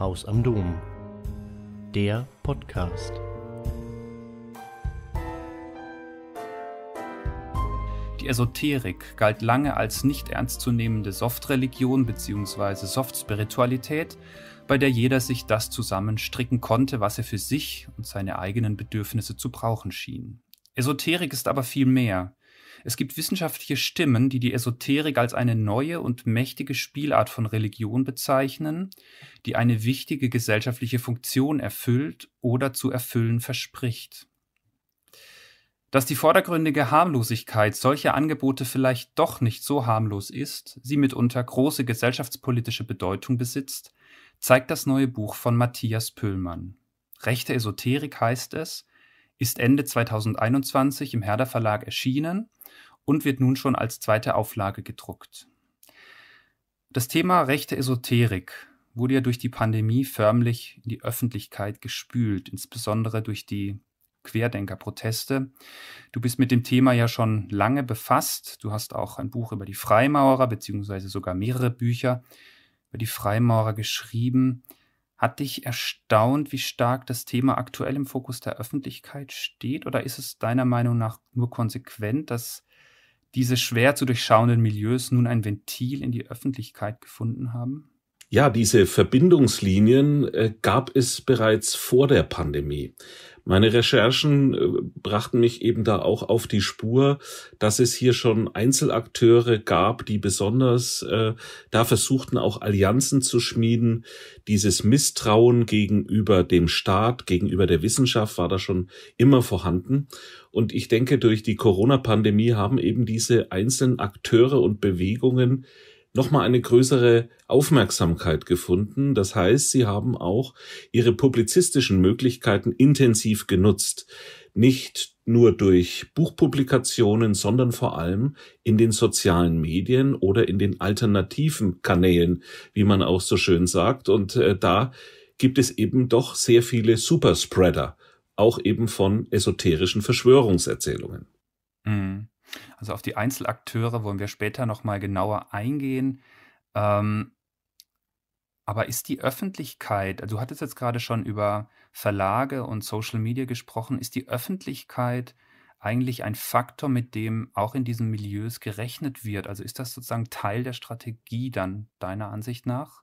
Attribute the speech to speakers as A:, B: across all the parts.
A: Haus am Dom. Der Podcast. Die Esoterik galt lange als nicht ernstzunehmende Soft-Religion bzw. Soft-Spiritualität, bei der jeder sich das zusammenstricken konnte, was er für sich und seine eigenen Bedürfnisse zu brauchen schien. Esoterik ist aber viel mehr. Es gibt wissenschaftliche Stimmen, die die Esoterik als eine neue und mächtige Spielart von Religion bezeichnen, die eine wichtige gesellschaftliche Funktion erfüllt oder zu erfüllen verspricht. Dass die vordergründige Harmlosigkeit solcher Angebote vielleicht doch nicht so harmlos ist, sie mitunter große gesellschaftspolitische Bedeutung besitzt, zeigt das neue Buch von Matthias Püllmann. Rechte Esoterik heißt es, ist Ende 2021 im Herder Verlag erschienen und wird nun schon als zweite Auflage gedruckt. Das Thema rechte Esoterik wurde ja durch die Pandemie förmlich in die Öffentlichkeit gespült, insbesondere durch die Querdenkerproteste. Du bist mit dem Thema ja schon lange befasst. Du hast auch ein Buch über die Freimaurer, beziehungsweise sogar mehrere Bücher über die Freimaurer geschrieben. Hat dich erstaunt, wie stark das Thema aktuell im Fokus der Öffentlichkeit steht? Oder ist es deiner Meinung nach nur konsequent, dass diese schwer zu durchschauenden Milieus nun ein Ventil in die Öffentlichkeit gefunden haben?
B: Ja, diese Verbindungslinien äh, gab es bereits vor der Pandemie. Meine Recherchen äh, brachten mich eben da auch auf die Spur, dass es hier schon Einzelakteure gab, die besonders äh, da versuchten, auch Allianzen zu schmieden. Dieses Misstrauen gegenüber dem Staat, gegenüber der Wissenschaft war da schon immer vorhanden. Und ich denke, durch die Corona-Pandemie haben eben diese einzelnen Akteure und Bewegungen nochmal eine größere Aufmerksamkeit gefunden. Das heißt, sie haben auch ihre publizistischen Möglichkeiten intensiv genutzt. Nicht nur durch Buchpublikationen, sondern vor allem in den sozialen Medien oder in den alternativen Kanälen, wie man auch so schön sagt. Und äh, da gibt es eben doch sehr viele Superspreader, auch eben von esoterischen Verschwörungserzählungen. Mhm.
A: Also auf die Einzelakteure wollen wir später nochmal genauer eingehen. Ähm, aber ist die Öffentlichkeit, also du hattest jetzt gerade schon über Verlage und Social Media gesprochen, ist die Öffentlichkeit eigentlich ein Faktor, mit dem auch in diesen Milieus gerechnet wird? Also ist das sozusagen Teil der Strategie dann deiner Ansicht
B: nach?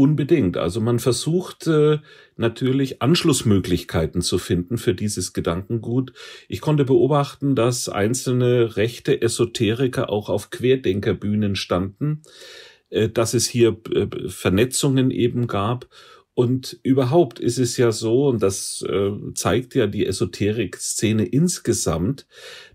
B: Unbedingt. Also man versucht äh, natürlich Anschlussmöglichkeiten zu finden für dieses Gedankengut. Ich konnte beobachten, dass einzelne rechte Esoteriker auch auf Querdenkerbühnen standen, äh, dass es hier äh, Vernetzungen eben gab. Und überhaupt ist es ja so, und das äh, zeigt ja die Esoterik-Szene insgesamt,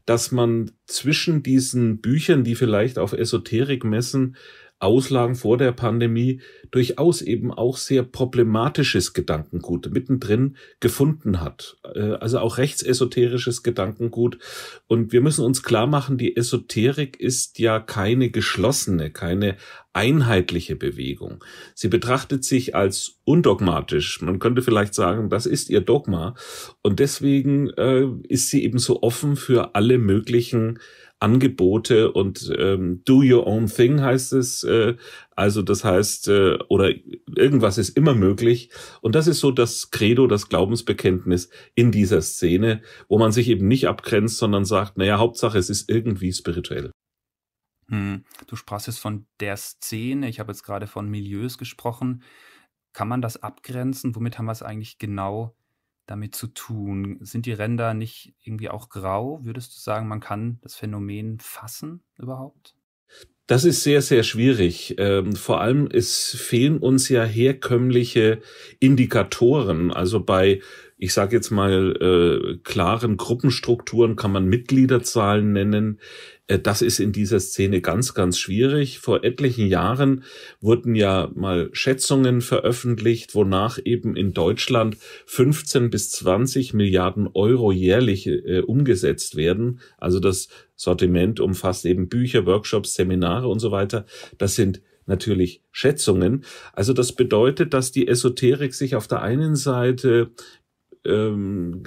B: dass man zwischen diesen Büchern, die vielleicht auf Esoterik messen, Auslagen vor der Pandemie durchaus eben auch sehr problematisches Gedankengut mittendrin gefunden hat. Äh, also auch rechtsesoterisches Gedankengut. Und wir müssen uns klar machen, die Esoterik ist ja keine geschlossene, keine einheitliche Bewegung. Sie betrachtet sich als undogmatisch. Man könnte vielleicht sagen, das ist ihr Dogma. Und deswegen äh, ist sie eben so offen für alle möglichen Angebote und ähm, Do Your Own Thing heißt es. Äh, also das heißt, äh, oder irgendwas ist immer möglich. Und das ist so das Credo, das Glaubensbekenntnis in dieser Szene, wo man sich eben nicht abgrenzt, sondern sagt, naja, Hauptsache, es ist irgendwie spirituell. Hm.
A: Du sprachst jetzt von
B: der Szene, ich habe jetzt gerade von
A: Milieus gesprochen. Kann man das abgrenzen? Womit haben wir es eigentlich genau damit zu tun? Sind die Ränder nicht irgendwie auch grau? Würdest du sagen, man kann das Phänomen fassen überhaupt?
B: Das ist sehr, sehr schwierig. Ähm, vor allem es fehlen uns ja herkömmliche Indikatoren. Also bei ich sage jetzt mal, äh, klaren Gruppenstrukturen, kann man Mitgliederzahlen nennen. Äh, das ist in dieser Szene ganz, ganz schwierig. Vor etlichen Jahren wurden ja mal Schätzungen veröffentlicht, wonach eben in Deutschland 15 bis 20 Milliarden Euro jährlich äh, umgesetzt werden. Also das Sortiment umfasst eben Bücher, Workshops, Seminare und so weiter. Das sind natürlich Schätzungen. Also das bedeutet, dass die Esoterik sich auf der einen Seite ähm,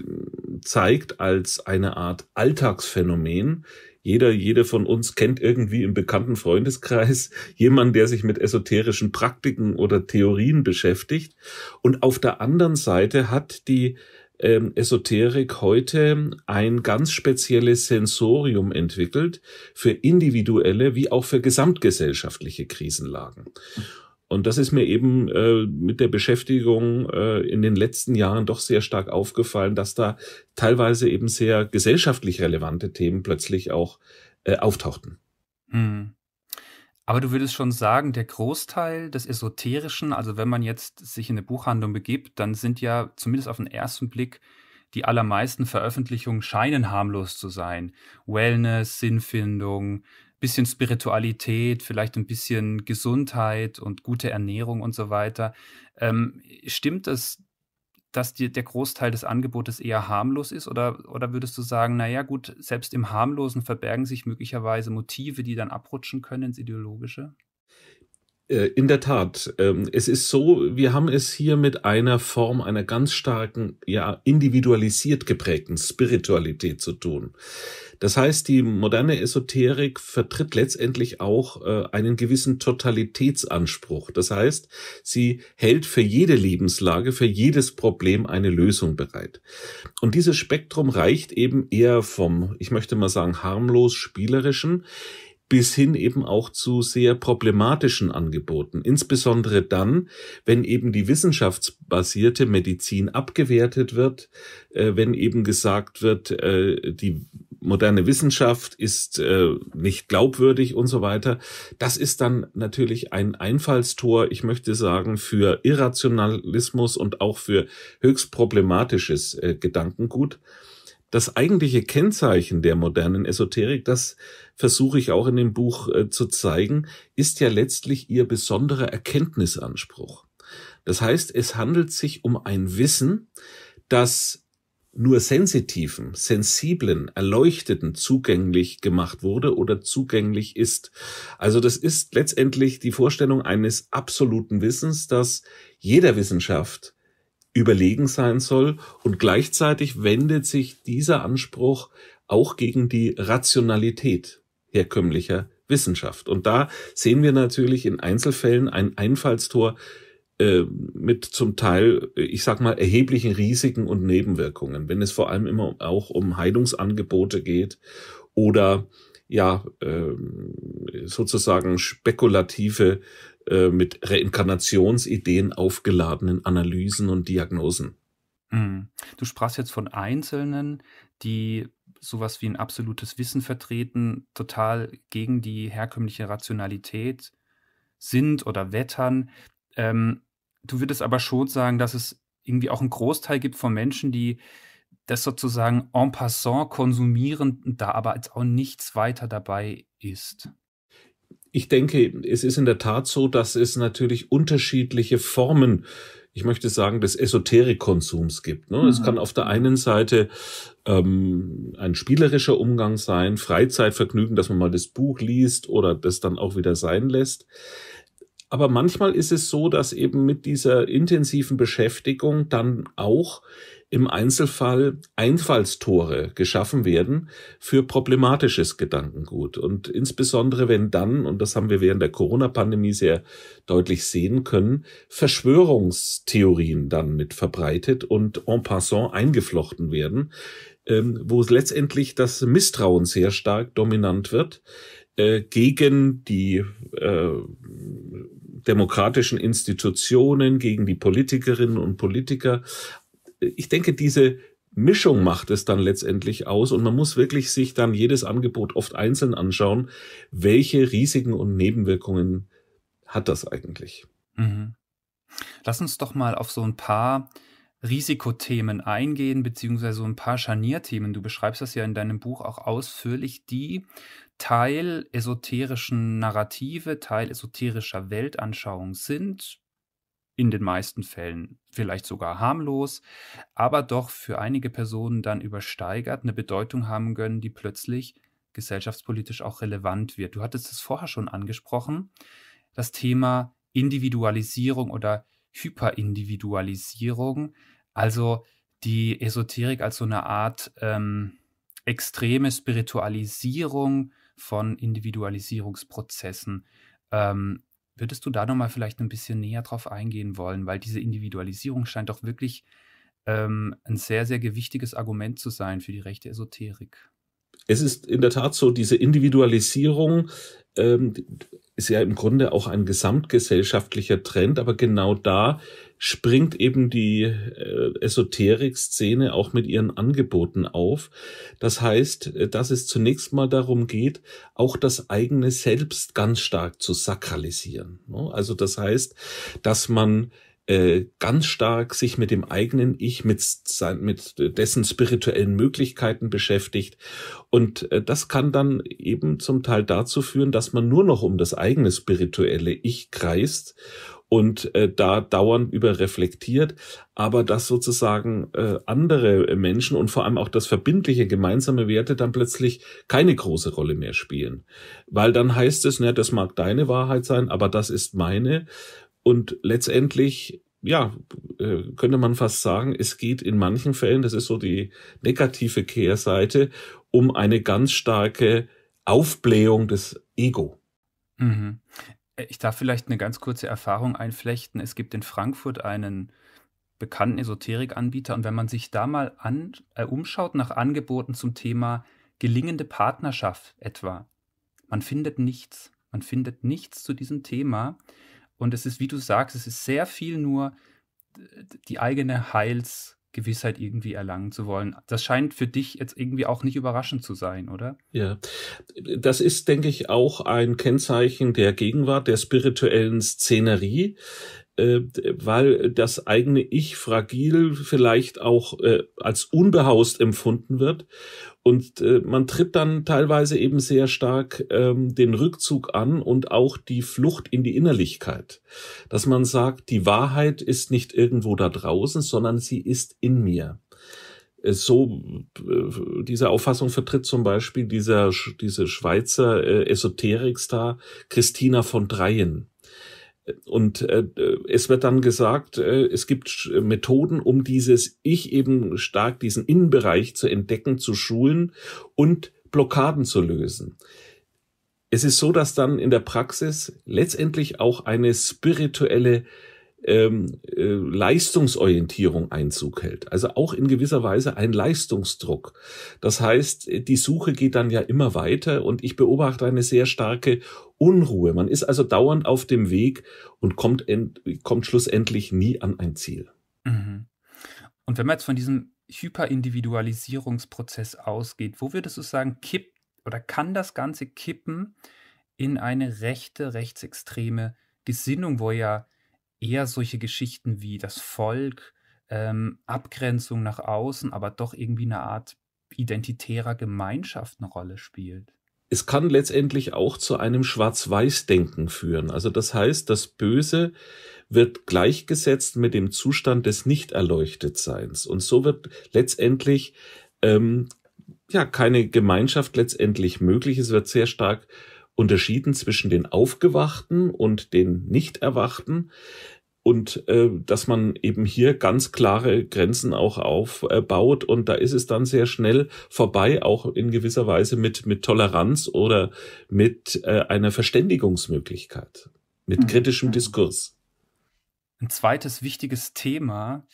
B: zeigt als eine Art Alltagsphänomen. Jeder, jede von uns kennt irgendwie im bekannten Freundeskreis jemanden, der sich mit esoterischen Praktiken oder Theorien beschäftigt. Und auf der anderen Seite hat die ähm, Esoterik heute ein ganz spezielles Sensorium entwickelt für individuelle wie auch für gesamtgesellschaftliche Krisenlagen. Und das ist mir eben äh, mit der Beschäftigung äh, in den letzten Jahren doch sehr stark aufgefallen, dass da teilweise eben sehr gesellschaftlich relevante Themen plötzlich auch äh, auftauchten. Hm.
A: Aber du würdest schon sagen, der Großteil des Esoterischen, also wenn man jetzt sich in eine Buchhandlung begibt, dann sind ja zumindest auf den ersten Blick die allermeisten Veröffentlichungen scheinen harmlos zu sein. Wellness, Sinnfindung, bisschen Spiritualität, vielleicht ein bisschen Gesundheit und gute Ernährung und so weiter. Ähm, stimmt es, dass die, der Großteil des Angebotes eher harmlos ist? Oder, oder würdest du sagen, naja gut, selbst im harmlosen verbergen sich möglicherweise Motive, die dann abrutschen können ins Ideologische?
B: Äh, in der Tat. Ähm, es ist so, wir haben es hier mit einer Form einer ganz starken, ja, individualisiert geprägten Spiritualität zu tun. Das heißt, die moderne Esoterik vertritt letztendlich auch äh, einen gewissen Totalitätsanspruch. Das heißt, sie hält für jede Lebenslage, für jedes Problem eine Lösung bereit. Und dieses Spektrum reicht eben eher vom, ich möchte mal sagen, harmlos spielerischen bis hin eben auch zu sehr problematischen Angeboten. Insbesondere dann, wenn eben die wissenschaftsbasierte Medizin abgewertet wird, äh, wenn eben gesagt wird, äh, die moderne Wissenschaft ist äh, nicht glaubwürdig und so weiter. Das ist dann natürlich ein Einfallstor, ich möchte sagen, für Irrationalismus und auch für höchst problematisches äh, Gedankengut das eigentliche Kennzeichen der modernen Esoterik, das versuche ich auch in dem Buch äh, zu zeigen, ist ja letztlich ihr besonderer Erkenntnisanspruch. Das heißt, es handelt sich um ein Wissen, das nur sensitiven, sensiblen, erleuchteten zugänglich gemacht wurde oder zugänglich ist. Also das ist letztendlich die Vorstellung eines absoluten Wissens, das jeder Wissenschaft überlegen sein soll. Und gleichzeitig wendet sich dieser Anspruch auch gegen die Rationalität herkömmlicher Wissenschaft. Und da sehen wir natürlich in Einzelfällen ein Einfallstor äh, mit zum Teil, ich sag mal, erheblichen Risiken und Nebenwirkungen, wenn es vor allem immer auch um Heilungsangebote geht oder ja, ähm, sozusagen spekulative äh, mit Reinkarnationsideen aufgeladenen Analysen und Diagnosen.
A: Mhm. Du sprachst jetzt von Einzelnen, die sowas wie ein absolutes Wissen vertreten, total gegen die herkömmliche Rationalität sind oder wettern. Ähm, du würdest aber schon sagen, dass es irgendwie auch einen Großteil gibt von Menschen, die das sozusagen en passant konsumieren, da aber jetzt auch nichts weiter
B: dabei ist ich denke, es ist in der Tat so, dass es natürlich unterschiedliche Formen ich möchte sagen, des Esoterikkonsums gibt. Ne? Mhm. Es kann auf der einen Seite ähm, ein spielerischer Umgang sein, Freizeitvergnügen, dass man mal das Buch liest oder das dann auch wieder sein lässt. Aber manchmal ist es so, dass eben mit dieser intensiven Beschäftigung dann auch im Einzelfall Einfallstore geschaffen werden für problematisches Gedankengut. Und insbesondere wenn dann, und das haben wir während der Corona-Pandemie sehr deutlich sehen können, Verschwörungstheorien dann mit verbreitet und en passant eingeflochten werden, ähm, wo letztendlich das Misstrauen sehr stark dominant wird äh, gegen die äh, demokratischen Institutionen, gegen die Politikerinnen und Politiker, ich denke, diese Mischung macht es dann letztendlich aus und man muss wirklich sich dann jedes Angebot oft einzeln anschauen, welche Risiken und Nebenwirkungen hat das eigentlich.
A: Mhm. Lass uns doch mal auf so ein paar Risikothemen eingehen, beziehungsweise so ein paar Scharnierthemen. Du beschreibst das ja in deinem Buch auch ausführlich, die Teil esoterischen Narrative, Teil esoterischer Weltanschauung sind in den meisten Fällen vielleicht sogar harmlos, aber doch für einige Personen dann übersteigert eine Bedeutung haben können, die plötzlich gesellschaftspolitisch auch relevant wird. Du hattest es vorher schon angesprochen, das Thema Individualisierung oder Hyperindividualisierung, also die Esoterik als so eine Art ähm, extreme Spiritualisierung von Individualisierungsprozessen. Ähm, Würdest du da nochmal vielleicht ein bisschen näher drauf eingehen wollen? Weil diese Individualisierung scheint doch wirklich ähm, ein sehr, sehr gewichtiges Argument zu sein für die rechte Esoterik.
B: Es ist in der Tat so, diese Individualisierung ähm, ist ja im Grunde auch ein gesamtgesellschaftlicher Trend, aber genau da springt eben die äh, Esoterik-Szene auch mit ihren Angeboten auf. Das heißt, äh, dass es zunächst mal darum geht, auch das eigene Selbst ganz stark zu sakralisieren. Ne? Also das heißt, dass man äh, ganz stark sich mit dem eigenen Ich, mit, sein, mit dessen spirituellen Möglichkeiten beschäftigt. Und äh, das kann dann eben zum Teil dazu führen, dass man nur noch um das eigene spirituelle Ich kreist und äh, da dauernd überreflektiert, aber dass sozusagen äh, andere Menschen und vor allem auch das verbindliche gemeinsame Werte dann plötzlich keine große Rolle mehr spielen, weil dann heißt es, ne, das mag deine Wahrheit sein, aber das ist meine und letztendlich, ja, äh, könnte man fast sagen, es geht in manchen Fällen, das ist so die negative Kehrseite, um eine ganz starke Aufblähung des Ego. Mhm.
A: Äh, ich darf vielleicht eine ganz kurze Erfahrung einflechten. Es gibt in Frankfurt einen bekannten Esoterikanbieter und wenn man sich da mal an, äh, umschaut nach Angeboten zum Thema gelingende Partnerschaft etwa, man findet nichts. Man findet nichts zu diesem Thema. Und es ist, wie du sagst, es ist sehr viel nur die eigene Heilsgewissheit irgendwie erlangen
B: zu wollen. Das scheint für dich jetzt irgendwie auch nicht überraschend zu sein, oder? Ja, das ist, denke ich, auch ein Kennzeichen der Gegenwart, der spirituellen Szenerie, äh, weil das eigene Ich fragil vielleicht auch äh, als unbehaust empfunden wird. Und äh, man tritt dann teilweise eben sehr stark ähm, den Rückzug an und auch die Flucht in die Innerlichkeit. Dass man sagt, die Wahrheit ist nicht irgendwo da draußen, sondern sie ist in mir äh, so äh, diese Auffassung vertritt zum Beispiel dieser diese Schweizer äh, Esoterikstar Christina von Dreien, und äh, es wird dann gesagt, äh, es gibt Methoden, um dieses Ich eben stark, diesen Innenbereich zu entdecken, zu schulen und Blockaden zu lösen. Es ist so, dass dann in der Praxis letztendlich auch eine spirituelle ähm, äh, Leistungsorientierung Einzug hält. Also auch in gewisser Weise ein Leistungsdruck. Das heißt, die Suche geht dann ja immer weiter und ich beobachte eine sehr starke Unruhe. Man ist also dauernd auf dem Weg und kommt, kommt schlussendlich nie an ein Ziel.
A: Mhm. Und wenn man jetzt von diesem Hyperindividualisierungsprozess ausgeht, wo würdest du sagen, kippt oder kann das Ganze kippen in eine rechte, rechtsextreme Gesinnung, wo ja eher solche Geschichten wie das Volk, ähm, Abgrenzung nach außen, aber doch irgendwie eine Art identitärer Gemeinschaft eine Rolle spielt.
B: Es kann letztendlich auch zu einem Schwarz-Weiß-Denken führen. Also das heißt, das Böse wird gleichgesetzt mit dem Zustand des Nicht-Erleuchtetseins. Und so wird letztendlich ähm, ja keine Gemeinschaft letztendlich möglich. Es wird sehr stark unterschieden zwischen den Aufgewachten und den Nicht-Erwachten und äh, dass man eben hier ganz klare Grenzen auch aufbaut und da ist es dann sehr schnell vorbei, auch in gewisser Weise mit, mit Toleranz oder mit äh, einer Verständigungsmöglichkeit, mit hm, kritischem Diskurs.
A: Ein zweites
B: wichtiges Thema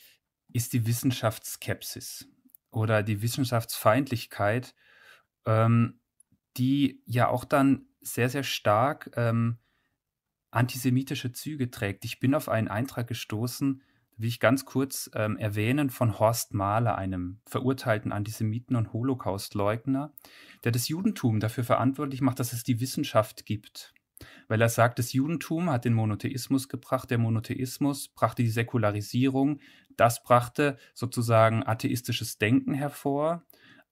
B: ist die Wissenschaftsskepsis
A: oder die Wissenschaftsfeindlichkeit, ähm, die ja auch dann sehr, sehr stark ähm, antisemitische Züge trägt. Ich bin auf einen Eintrag gestoßen, will ich ganz kurz ähm, erwähnen, von Horst Mahler, einem verurteilten Antisemiten und Holocaustleugner, der das Judentum dafür verantwortlich macht, dass es die Wissenschaft gibt. Weil er sagt, das Judentum hat den Monotheismus gebracht, der Monotheismus brachte die Säkularisierung, das brachte sozusagen atheistisches Denken hervor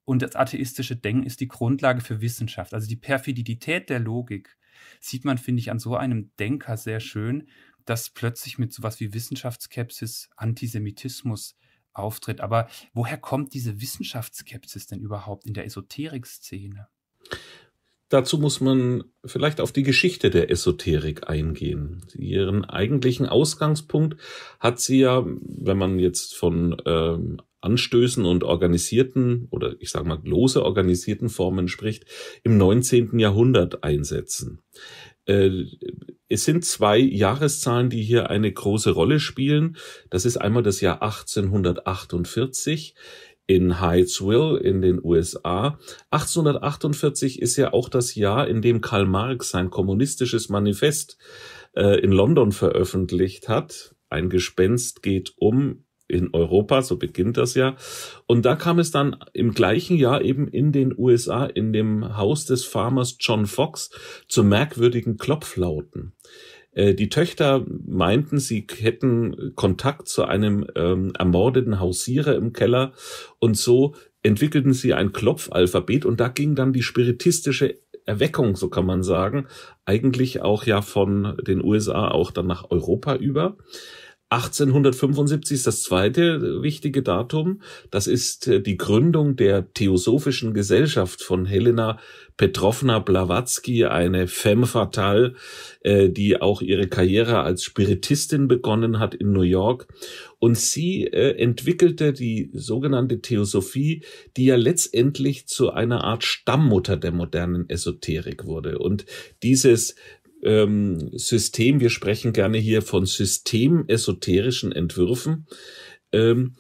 A: und das atheistische Denken ist die Grundlage für Wissenschaft. Also die Perfidität der Logik sieht man, finde ich, an so einem Denker sehr schön, dass plötzlich mit sowas wie Wissenschaftsskepsis Antisemitismus auftritt. Aber woher kommt diese Wissenschaftsskepsis denn überhaupt in der Esoterik-Szene?
B: Dazu muss man vielleicht auf die Geschichte der Esoterik eingehen. Ihren eigentlichen Ausgangspunkt hat sie ja, wenn man jetzt von ähm, Anstößen und organisierten oder ich sage mal lose organisierten Formen spricht, im 19. Jahrhundert einsetzen. Äh, es sind zwei Jahreszahlen, die hier eine große Rolle spielen. Das ist einmal das Jahr 1848 in Hydesville in den USA. 1848 ist ja auch das Jahr, in dem Karl Marx sein kommunistisches Manifest äh, in London veröffentlicht hat. Ein Gespenst geht um in Europa, so beginnt das ja. Und da kam es dann im gleichen Jahr eben in den USA, in dem Haus des Farmers John Fox, zu merkwürdigen Klopflauten äh, die Töchter meinten, sie hätten Kontakt zu einem ähm, ermordeten Hausierer im Keller und so entwickelten sie ein Klopfalphabet und da ging dann die spiritistische Erweckung, so kann man sagen, eigentlich auch ja von den USA auch dann nach Europa über. 1875 ist das zweite äh, wichtige Datum. Das ist äh, die Gründung der Theosophischen Gesellschaft von Helena Petrovna Blavatsky, eine femme fatale, äh, die auch ihre Karriere als Spiritistin begonnen hat in New York. Und sie entwickelte die sogenannte Theosophie, die ja letztendlich zu einer Art Stammmutter der modernen Esoterik wurde. Und dieses ähm, System, wir sprechen gerne hier von systemesoterischen Entwürfen, ähm,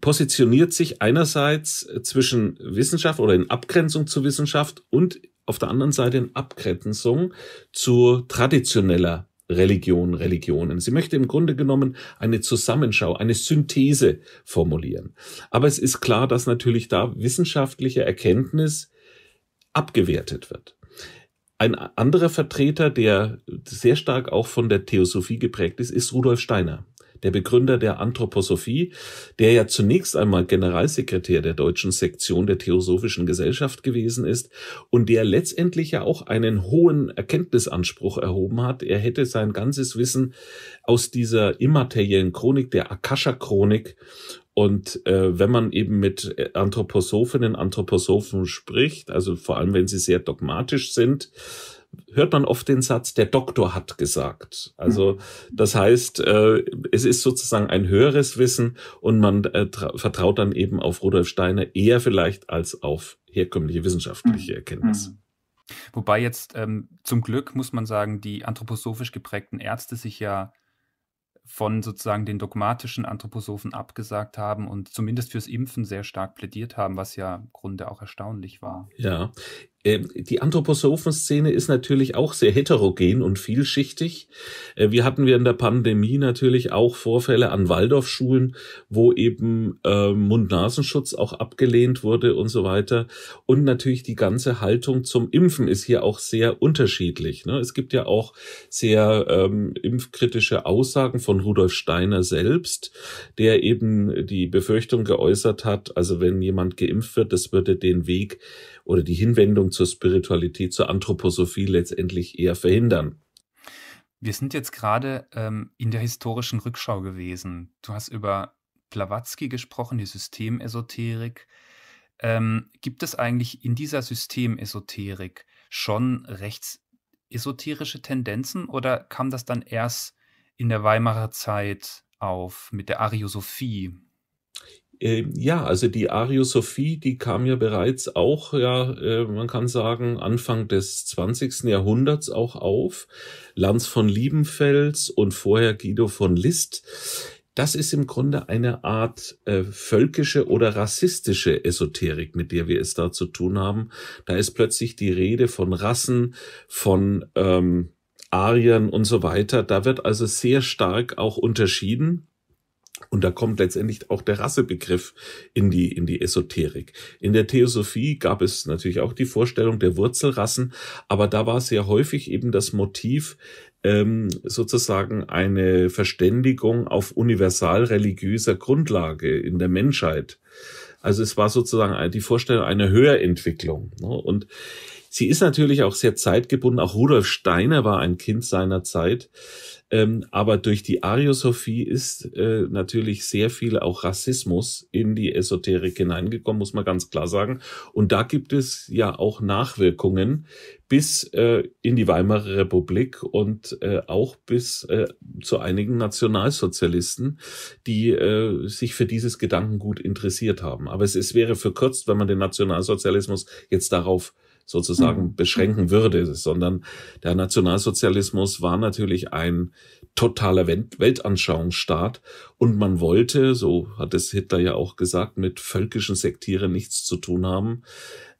B: positioniert sich einerseits zwischen Wissenschaft oder in Abgrenzung zur Wissenschaft und auf der anderen Seite in Abgrenzung zu traditioneller Religion, Religionen. Sie möchte im Grunde genommen eine Zusammenschau, eine Synthese formulieren. Aber es ist klar, dass natürlich da wissenschaftliche Erkenntnis abgewertet wird. Ein anderer Vertreter, der sehr stark auch von der Theosophie geprägt ist, ist Rudolf Steiner, der Begründer der Anthroposophie, der ja zunächst einmal Generalsekretär der deutschen Sektion der Theosophischen Gesellschaft gewesen ist und der letztendlich ja auch einen hohen Erkenntnisanspruch erhoben hat. Er hätte sein ganzes Wissen aus dieser immateriellen Chronik, der Akasha-Chronik und äh, wenn man eben mit äh, Anthroposophinnen, Anthroposophen spricht, also vor allem wenn sie sehr dogmatisch sind, hört man oft den Satz, der Doktor hat gesagt. Also mhm. das heißt, äh, es ist sozusagen ein höheres Wissen und man äh, vertraut dann eben auf Rudolf Steiner eher vielleicht als auf herkömmliche wissenschaftliche mhm. Erkenntnisse. Mhm. Wobei
A: jetzt ähm, zum Glück muss man sagen, die anthroposophisch geprägten Ärzte sich ja von sozusagen den dogmatischen Anthroposophen abgesagt haben und zumindest fürs Impfen sehr stark
B: plädiert haben, was ja im Grunde auch erstaunlich war. Ja, ähm, die Anthroposophenszene ist natürlich auch sehr heterogen und vielschichtig. Äh, wir hatten wir in der Pandemie natürlich auch Vorfälle an Waldorfschulen, wo eben äh, Mund-Nasenschutz auch abgelehnt wurde und so weiter. Und natürlich die ganze Haltung zum Impfen ist hier auch sehr unterschiedlich. Ne? Es gibt ja auch sehr ähm, impfkritische Aussagen von Rudolf Steiner selbst, der eben die Befürchtung geäußert hat, also wenn jemand geimpft wird, das würde den Weg oder die Hinwendung zur Spiritualität, zur Anthroposophie letztendlich eher verhindern.
A: Wir sind jetzt gerade ähm, in der historischen Rückschau gewesen. Du hast über Blavatsky gesprochen, die Systemesoterik. Ähm, gibt es eigentlich in dieser Systemesoterik schon rechtsesoterische Tendenzen oder kam das dann erst in der Weimarer
B: Zeit auf mit der Ariosophie? Äh, ja, also die Ariosophie, die kam ja bereits auch, ja, äh, man kann sagen, Anfang des 20. Jahrhunderts auch auf. Lanz von Liebenfels und vorher Guido von List. Das ist im Grunde eine Art äh, völkische oder rassistische Esoterik, mit der wir es da zu tun haben. Da ist plötzlich die Rede von Rassen, von ähm, Arien und so weiter. Da wird also sehr stark auch unterschieden. Und da kommt letztendlich auch der Rassebegriff in die, in die Esoterik. In der Theosophie gab es natürlich auch die Vorstellung der Wurzelrassen, aber da war sehr häufig eben das Motiv, ähm, sozusagen eine Verständigung auf universal religiöser Grundlage in der Menschheit. Also es war sozusagen die Vorstellung einer Höherentwicklung. Ne? Und sie ist natürlich auch sehr zeitgebunden. Auch Rudolf Steiner war ein Kind seiner Zeit. Ähm, aber durch die Ariosophie ist äh, natürlich sehr viel auch Rassismus in die Esoterik hineingekommen, muss man ganz klar sagen. Und da gibt es ja auch Nachwirkungen bis äh, in die Weimarer Republik und äh, auch bis äh, zu einigen Nationalsozialisten, die äh, sich für dieses Gedankengut interessiert haben. Aber es, es wäre verkürzt, wenn man den Nationalsozialismus jetzt darauf sozusagen mhm. beschränken mhm. würde, sondern der Nationalsozialismus war natürlich ein totaler Weltanschauungsstaat und man wollte, so hat es Hitler ja auch gesagt, mit völkischen Sektieren nichts zu tun haben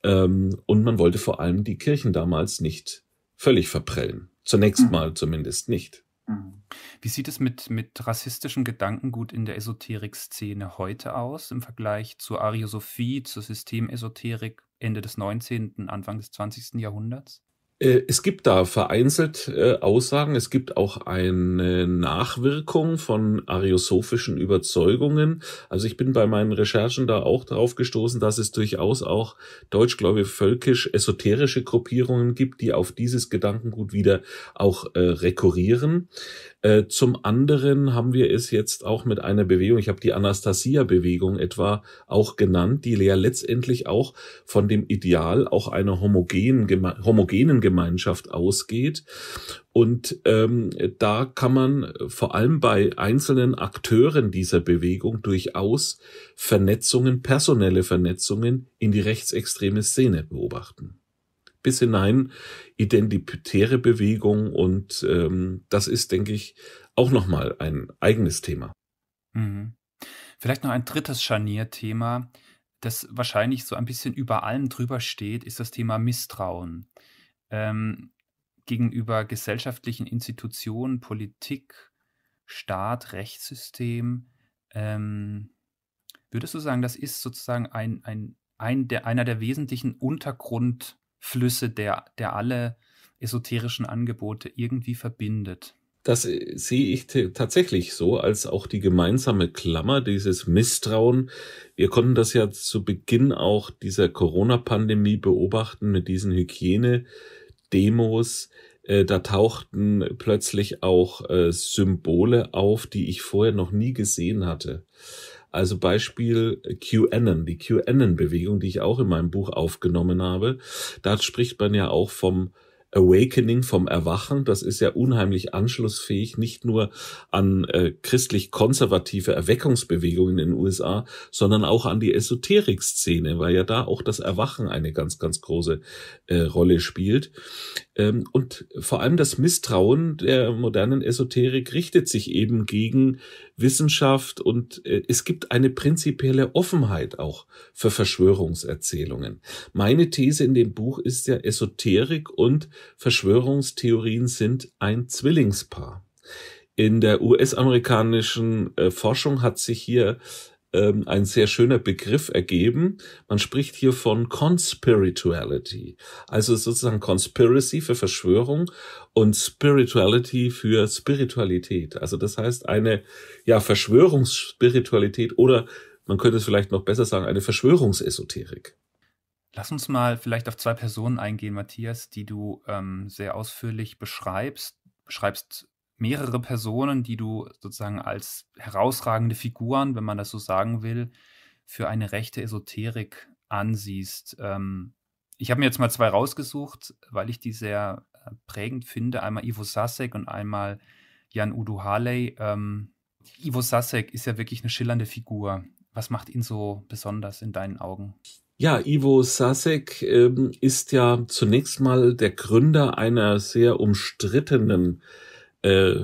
B: ähm, und man wollte vor allem die Kirchen damals nicht völlig verprellen. Zunächst mhm. mal zumindest nicht.
A: Mhm. Wie sieht es mit, mit rassistischem Gedankengut in der Esoterik-Szene heute aus im Vergleich zur Ariosophie, zur Systemesoterik Ende des 19., Anfang des 20. Jahrhunderts?
B: Äh, es gibt da vereinzelt äh, Aussagen, es gibt auch eine Nachwirkung von ariosophischen Überzeugungen. Also ich bin bei meinen Recherchen da auch darauf gestoßen, dass es durchaus auch deutschgläubig völkisch esoterische Gruppierungen gibt, die auf dieses Gedankengut wieder auch äh, rekurrieren. Äh, zum anderen haben wir es jetzt auch mit einer Bewegung, ich habe die Anastasia-Bewegung etwa auch genannt, die ja letztendlich auch von dem Ideal auch einer homogenen, geme homogenen Gemeinschaft ausgeht. Und ähm, da kann man vor allem bei einzelnen Akteuren dieser Bewegung durchaus Vernetzungen, personelle Vernetzungen in die rechtsextreme Szene beobachten bis hinein identitäre Bewegung und ähm, das ist, denke ich, auch nochmal ein eigenes Thema. Mhm.
A: Vielleicht noch ein drittes Scharnierthema, das wahrscheinlich so ein bisschen über allem drüber steht, ist das Thema Misstrauen ähm, gegenüber gesellschaftlichen Institutionen, Politik, Staat, Rechtssystem. Ähm, würdest du sagen, das ist sozusagen ein, ein, ein der, einer der wesentlichen Untergrund Flüsse, der, der alle esoterischen Angebote irgendwie verbindet.
B: Das äh, sehe ich tatsächlich so als auch die gemeinsame Klammer, dieses Misstrauen. Wir konnten das ja zu Beginn auch dieser Corona-Pandemie beobachten mit diesen Hygiene-Demos. Äh, da tauchten plötzlich auch äh, Symbole auf, die ich vorher noch nie gesehen hatte. Also Beispiel äh, QAnon, die QAnon-Bewegung, die ich auch in meinem Buch aufgenommen habe. Da spricht man ja auch vom Awakening vom Erwachen, das ist ja unheimlich anschlussfähig, nicht nur an äh, christlich-konservative Erweckungsbewegungen in den USA, sondern auch an die Esoterik-Szene, weil ja da auch das Erwachen eine ganz, ganz große äh, Rolle spielt. Ähm, und vor allem das Misstrauen der modernen Esoterik richtet sich eben gegen Wissenschaft und äh, es gibt eine prinzipielle Offenheit auch für Verschwörungserzählungen. Meine These in dem Buch ist ja Esoterik und Verschwörungstheorien sind ein Zwillingspaar. In der US-amerikanischen äh, Forschung hat sich hier ähm, ein sehr schöner Begriff ergeben. Man spricht hier von Conspirituality, also sozusagen Conspiracy für Verschwörung und Spirituality für Spiritualität. Also das heißt eine ja Verschwörungsspiritualität oder man könnte es vielleicht noch besser sagen, eine Verschwörungsesoterik.
A: Lass uns mal vielleicht auf zwei Personen eingehen, Matthias, die du ähm, sehr ausführlich beschreibst. Beschreibst mehrere Personen, die du sozusagen als herausragende Figuren, wenn man das so sagen will, für eine rechte Esoterik ansiehst. Ähm, ich habe mir jetzt mal zwei rausgesucht, weil ich die sehr äh, prägend finde. Einmal Ivo Sasek und einmal Jan Udo Harley. Ähm, Ivo Sasek ist ja wirklich eine schillernde Figur. Was macht ihn so besonders in deinen
B: Augen? Ja, Ivo Sasek ähm, ist ja zunächst mal der Gründer einer sehr umstrittenen, äh,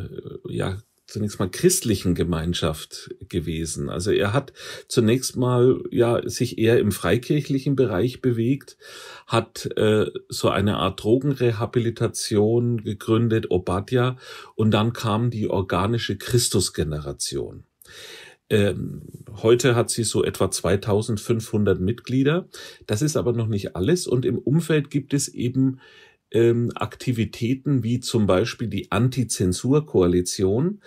B: ja, zunächst mal christlichen Gemeinschaft gewesen. Also er hat zunächst mal ja sich eher im freikirchlichen Bereich bewegt, hat äh, so eine Art Drogenrehabilitation gegründet, Obadja, und dann kam die organische Christusgeneration. Ähm, heute hat sie so etwa 2500 Mitglieder. Das ist aber noch nicht alles. Und im Umfeld gibt es eben ähm, Aktivitäten wie zum Beispiel die Antizensurkoalition,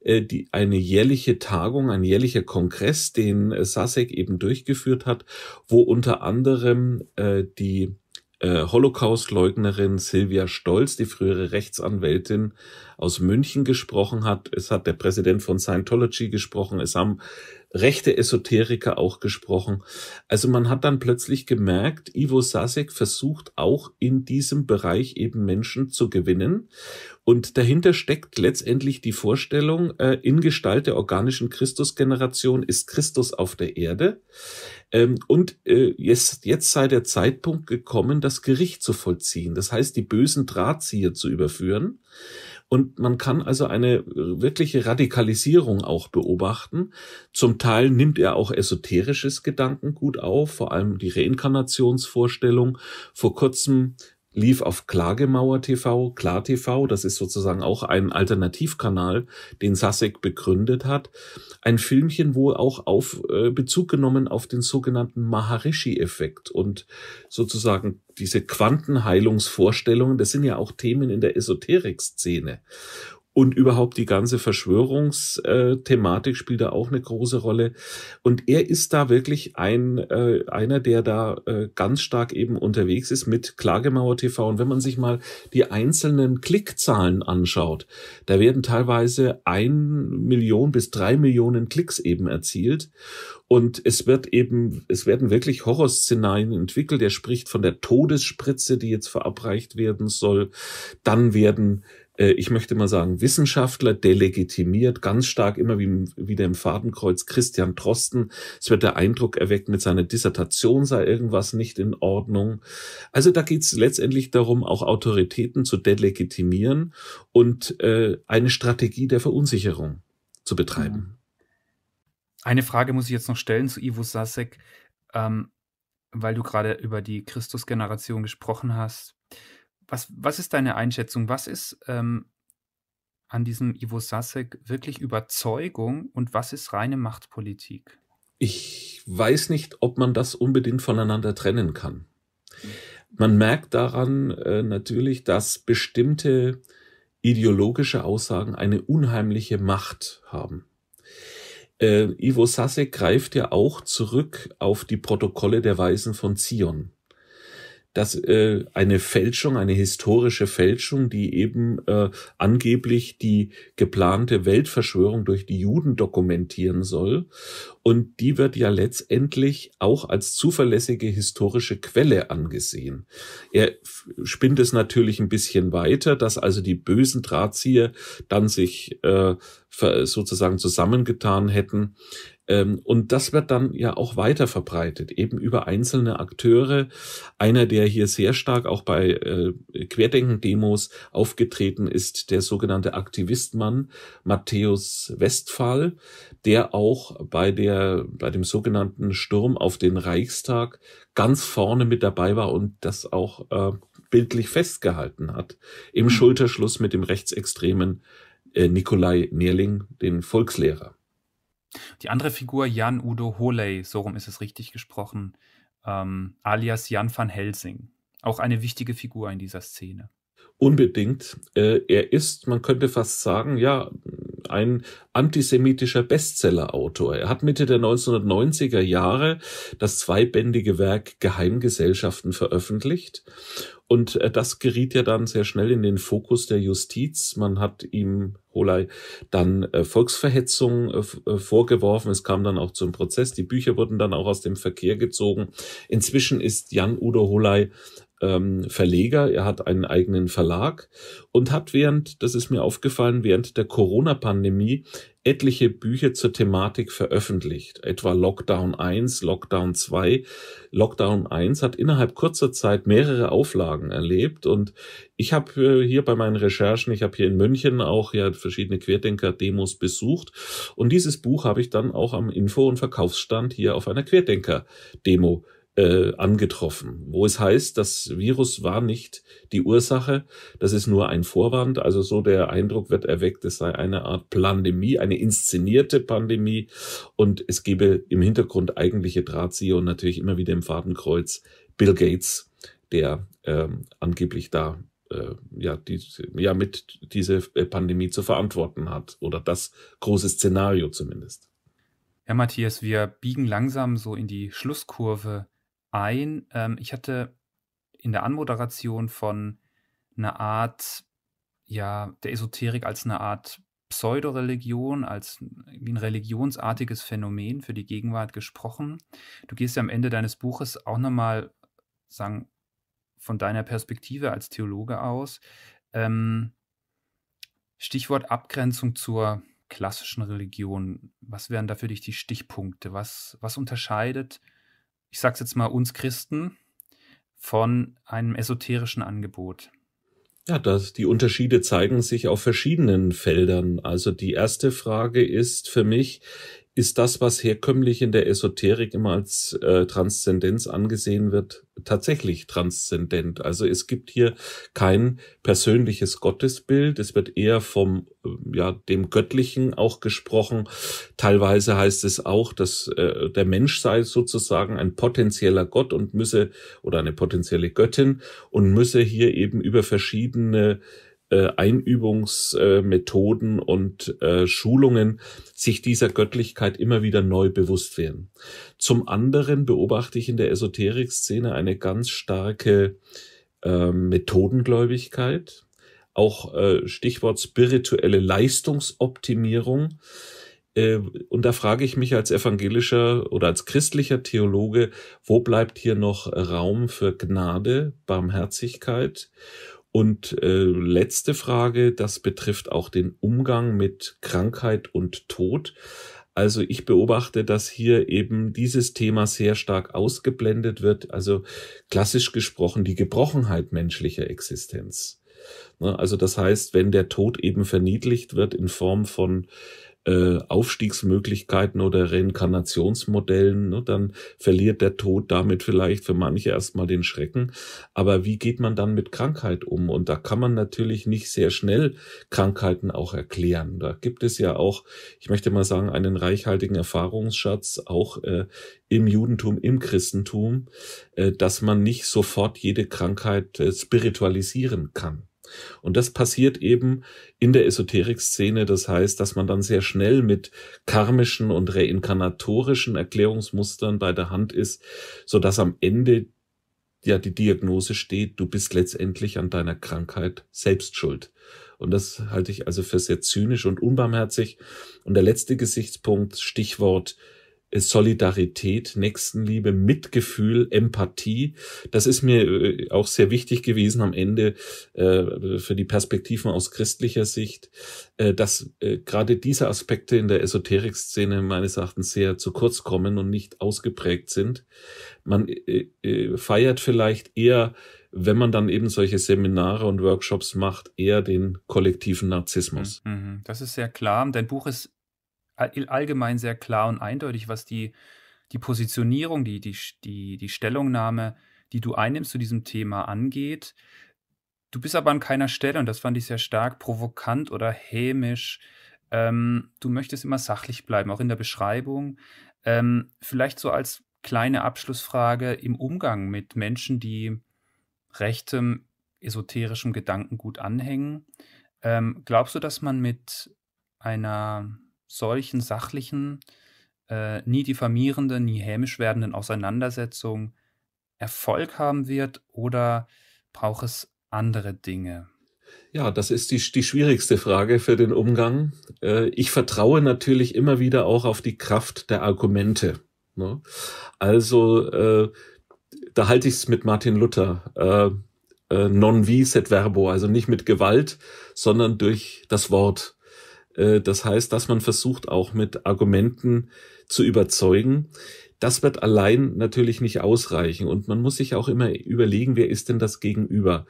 B: äh, die eine jährliche Tagung, ein jährlicher Kongress, den äh, Sasek eben durchgeführt hat, wo unter anderem äh, die äh, Holocaust-Leugnerin Silvia Stolz, die frühere Rechtsanwältin, aus München gesprochen hat, es hat der Präsident von Scientology gesprochen, es haben rechte Esoteriker auch gesprochen. Also man hat dann plötzlich gemerkt, Ivo Sasek versucht auch in diesem Bereich eben Menschen zu gewinnen. Und dahinter steckt letztendlich die Vorstellung, äh, in Gestalt der organischen Christusgeneration ist Christus auf der Erde. Ähm, und äh, jetzt, jetzt sei der Zeitpunkt gekommen, das Gericht zu vollziehen. Das heißt, die bösen Drahtzieher zu überführen. Und man kann also eine wirkliche Radikalisierung auch beobachten. Zum Teil nimmt er auch esoterisches Gedankengut auf, vor allem die Reinkarnationsvorstellung. Vor kurzem lief auf Klagemauer TV, Klar TV, das ist sozusagen auch ein Alternativkanal, den Sasek begründet hat, ein Filmchen, wo auch auf äh, Bezug genommen auf den sogenannten Maharishi-Effekt und sozusagen diese Quantenheilungsvorstellungen, das sind ja auch Themen in der Esoterik-Szene und überhaupt die ganze Verschwörungsthematik spielt da auch eine große Rolle. Und er ist da wirklich ein äh, einer, der da äh, ganz stark eben unterwegs ist mit Klagemauer TV. Und wenn man sich mal die einzelnen Klickzahlen anschaut, da werden teilweise ein Million bis drei Millionen Klicks eben erzielt. Und es wird eben, es werden wirklich Horrorszenarien entwickelt. Er spricht von der Todesspritze, die jetzt verabreicht werden soll. Dann werden äh, ich möchte mal sagen, Wissenschaftler delegitimiert, ganz stark immer wie, wieder im Fadenkreuz Christian Trosten. Es wird der Eindruck erweckt, mit seiner Dissertation sei irgendwas nicht in Ordnung. Also da geht es letztendlich darum, auch Autoritäten zu delegitimieren und äh, eine Strategie der Verunsicherung zu betreiben. Mhm.
A: Eine Frage muss ich jetzt noch stellen zu Ivo Sasek, ähm, weil du gerade über die Christusgeneration gesprochen hast was, was ist deine Einschätzung? Was ist ähm, an diesem Ivo Sasek wirklich Überzeugung und
B: was ist reine Machtpolitik? Ich weiß nicht, ob man das unbedingt voneinander trennen kann. Man merkt daran äh, natürlich, dass bestimmte ideologische Aussagen eine unheimliche Macht haben. Äh, Ivo Sasek greift ja auch zurück auf die Protokolle der Weisen von Zion dass äh, eine Fälschung, eine historische Fälschung, die eben äh, angeblich die geplante Weltverschwörung durch die Juden dokumentieren soll. Und die wird ja letztendlich auch als zuverlässige historische Quelle angesehen. Er spinnt es natürlich ein bisschen weiter, dass also die bösen Drahtzieher dann sich äh, sozusagen zusammengetan hätten, ähm, und das wird dann ja auch weiter verbreitet, eben über einzelne Akteure. Einer, der hier sehr stark auch bei äh, Querdenken-Demos aufgetreten ist, der sogenannte Aktivistmann Matthäus Westphal, der auch bei der, bei dem sogenannten Sturm auf den Reichstag ganz vorne mit dabei war und das auch äh, bildlich festgehalten hat. Im mhm. Schulterschluss mit dem rechtsextremen äh, Nikolai Nierling, den Volkslehrer.
A: Die andere Figur, Jan Udo Holey, so rum ist es richtig gesprochen,
B: ähm, alias
A: Jan van Helsing. Auch eine wichtige Figur in dieser Szene.
B: Unbedingt. Äh, er ist, man könnte fast sagen, ja, ein antisemitischer Bestsellerautor. Er hat Mitte der 1990er Jahre das zweibändige Werk Geheimgesellschaften veröffentlicht. Und äh, das geriet ja dann sehr schnell in den Fokus der Justiz. Man hat ihm Holei dann äh, Volksverhetzung äh, vorgeworfen. Es kam dann auch zum Prozess. Die Bücher wurden dann auch aus dem Verkehr gezogen. Inzwischen ist Jan Udo Holei ähm, Verleger, er hat einen eigenen Verlag und hat während, das ist mir aufgefallen, während der Corona-Pandemie etliche Bücher zur Thematik veröffentlicht, etwa Lockdown 1, Lockdown 2. Lockdown 1 hat innerhalb kurzer Zeit mehrere Auflagen erlebt und ich habe äh, hier bei meinen Recherchen, ich habe hier in München auch ja verschiedene Querdenker-Demos besucht und dieses Buch habe ich dann auch am Info- und Verkaufsstand hier auf einer Querdenker-Demo äh, angetroffen, wo es heißt, das Virus war nicht die Ursache, das ist nur ein Vorwand. Also so der Eindruck wird erweckt, es sei eine Art Pandemie, eine inszenierte Pandemie und es gebe im Hintergrund eigentliche Drahtzieher und natürlich immer wieder im Fadenkreuz Bill Gates, der äh, angeblich da äh, ja, die, ja mit diese äh, Pandemie zu verantworten hat oder das große Szenario zumindest.
A: Herr Matthias, wir biegen langsam so in die Schlusskurve ein. Ähm, ich hatte in der Anmoderation von einer Art, ja, der Esoterik als eine Art Pseudoreligion, als wie ein religionsartiges Phänomen für die Gegenwart gesprochen. Du gehst ja am Ende deines Buches auch nochmal, sagen, von deiner Perspektive als Theologe aus. Ähm, Stichwort Abgrenzung zur klassischen Religion. Was wären da für dich die Stichpunkte? Was, was unterscheidet ich sag's jetzt mal uns Christen, von einem esoterischen Angebot?
B: Ja, das, die Unterschiede zeigen sich auf verschiedenen Feldern. Also die erste Frage ist für mich, ist das, was herkömmlich in der Esoterik immer als äh, Transzendenz angesehen wird, tatsächlich transzendent. Also es gibt hier kein persönliches Gottesbild. Es wird eher vom, äh, ja, dem Göttlichen auch gesprochen. Teilweise heißt es auch, dass äh, der Mensch sei sozusagen ein potenzieller Gott und müsse oder eine potenzielle Göttin und müsse hier eben über verschiedene äh, Einübungsmethoden äh, und äh, Schulungen sich dieser Göttlichkeit immer wieder neu bewusst werden. Zum anderen beobachte ich in der Esoterik-Szene eine ganz starke äh, Methodengläubigkeit, auch äh, Stichwort spirituelle Leistungsoptimierung. Äh, und da frage ich mich als evangelischer oder als christlicher Theologe, wo bleibt hier noch Raum für Gnade, Barmherzigkeit und äh, letzte Frage, das betrifft auch den Umgang mit Krankheit und Tod. Also ich beobachte, dass hier eben dieses Thema sehr stark ausgeblendet wird. Also klassisch gesprochen die Gebrochenheit menschlicher Existenz. Ne, also das heißt, wenn der Tod eben verniedlicht wird in Form von äh, Aufstiegsmöglichkeiten oder Reinkarnationsmodellen, ne, dann verliert der Tod damit vielleicht für manche erstmal den Schrecken. Aber wie geht man dann mit Krankheit um? Und da kann man natürlich nicht sehr schnell Krankheiten auch erklären. Da gibt es ja auch, ich möchte mal sagen, einen reichhaltigen Erfahrungsschatz auch äh, im Judentum, im Christentum, äh, dass man nicht sofort jede Krankheit äh, spiritualisieren kann. Und das passiert eben in der Esoterik-Szene. Das heißt, dass man dann sehr schnell mit karmischen und reinkarnatorischen Erklärungsmustern bei der Hand ist, so dass am Ende ja die Diagnose steht, du bist letztendlich an deiner Krankheit selbst schuld. Und das halte ich also für sehr zynisch und unbarmherzig. Und der letzte Gesichtspunkt, Stichwort Solidarität, Nächstenliebe, Mitgefühl, Empathie. Das ist mir äh, auch sehr wichtig gewesen am Ende äh, für die Perspektiven aus christlicher Sicht, äh, dass gerade diese Aspekte in der Esoterik-Szene meines Erachtens sehr zu kurz kommen und nicht ausgeprägt sind. Man feiert vielleicht eher wenn man dann eben solche Seminare und Workshops macht, eher den kollektiven Narzissmus. Mhm, mhm.
A: Das ist sehr klar. Dein Buch ist allgemein sehr klar und eindeutig, was die, die Positionierung, die, die, die, die Stellungnahme, die du einnimmst zu diesem Thema angeht. Du bist aber an keiner Stelle, und das fand ich sehr stark, provokant oder hämisch. Ähm, du möchtest immer sachlich bleiben, auch in der Beschreibung. Ähm, vielleicht so als kleine Abschlussfrage im Umgang mit Menschen, die rechtem, esoterischem Gedankengut anhängen. Ähm, glaubst du, dass man mit einer solchen sachlichen, äh, nie diffamierenden, nie hämisch werdenden Auseinandersetzung Erfolg haben wird oder braucht es andere Dinge?
B: Ja, das ist die, die schwierigste Frage für den Umgang. Äh, ich vertraue natürlich immer wieder auch auf die Kraft der Argumente. Ne? Also, äh, da halte ich es mit Martin Luther. Äh, non vis et verbo, also nicht mit Gewalt, sondern durch das Wort. Äh, das heißt, dass man versucht auch mit Argumenten zu überzeugen. Das wird allein natürlich nicht ausreichen. Und man muss sich auch immer überlegen, wer ist denn das Gegenüber?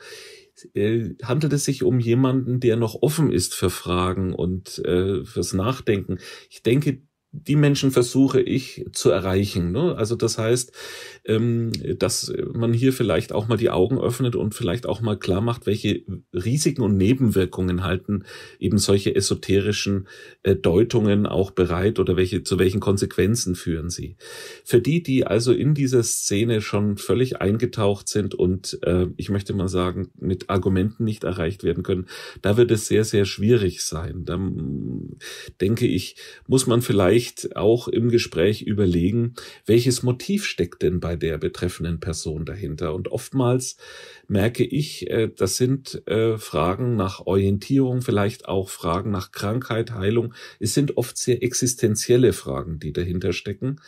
B: Äh, handelt es sich um jemanden, der noch offen ist für Fragen und äh, fürs Nachdenken. Ich denke, die Menschen versuche ich zu erreichen. Ne? Also das heißt, ähm, dass man hier vielleicht auch mal die Augen öffnet und vielleicht auch mal klar macht, welche Risiken und Nebenwirkungen halten eben solche esoterischen äh, Deutungen auch bereit oder welche zu welchen Konsequenzen führen sie. Für die, die also in dieser Szene schon völlig eingetaucht sind und äh, ich möchte mal sagen, mit Argumenten nicht erreicht werden können, da wird es sehr, sehr schwierig sein. Da denke ich, muss man vielleicht vielleicht auch im Gespräch überlegen, welches Motiv steckt denn bei der betreffenden Person dahinter. Und oftmals merke ich, äh, das sind äh, Fragen nach Orientierung, vielleicht auch Fragen nach Krankheit, Heilung. Es sind oft sehr existenzielle Fragen, die dahinter stecken.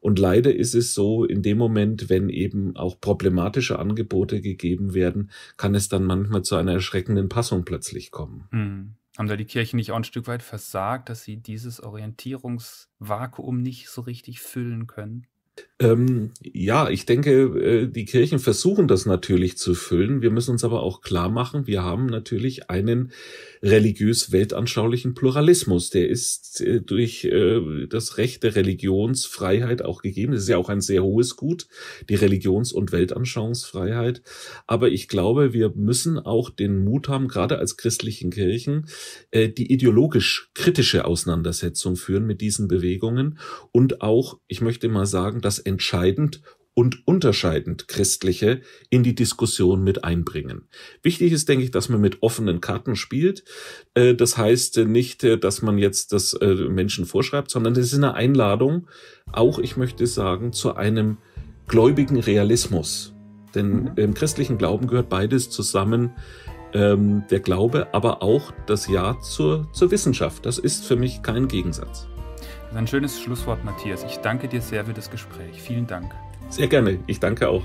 B: Und leider ist es so, in dem Moment, wenn eben auch problematische Angebote gegeben werden, kann es dann manchmal zu einer erschreckenden Passung plötzlich kommen.
A: Mhm. Haben da die Kirchen nicht auch ein Stück weit versagt, dass sie dieses Orientierungsvakuum nicht so richtig füllen können?
B: Ähm, ja, ich denke, äh, die Kirchen versuchen das natürlich zu füllen. Wir müssen uns aber auch klar machen, wir haben natürlich einen religiös-weltanschaulichen Pluralismus. Der ist äh, durch äh, das Recht der Religionsfreiheit auch gegeben. Das ist ja auch ein sehr hohes Gut, die Religions- und Weltanschauungsfreiheit. Aber ich glaube, wir müssen auch den Mut haben, gerade als christlichen Kirchen, die ideologisch kritische Auseinandersetzung führen mit diesen Bewegungen und auch, ich möchte mal sagen, das entscheidend und unterscheidend christliche in die Diskussion mit einbringen. Wichtig ist, denke ich, dass man mit offenen Karten spielt. Äh, das heißt nicht, äh, dass man jetzt das äh, Menschen vorschreibt, sondern das ist eine Einladung, auch ich möchte sagen, zu einem gläubigen Realismus. Denn mhm. im christlichen Glauben gehört beides zusammen. Ähm, der Glaube, aber auch das Ja zur, zur Wissenschaft. Das ist für mich kein Gegensatz ist ein schönes Schlusswort, Matthias. Ich danke dir sehr für das Gespräch. Vielen Dank. Sehr gerne. Ich danke auch.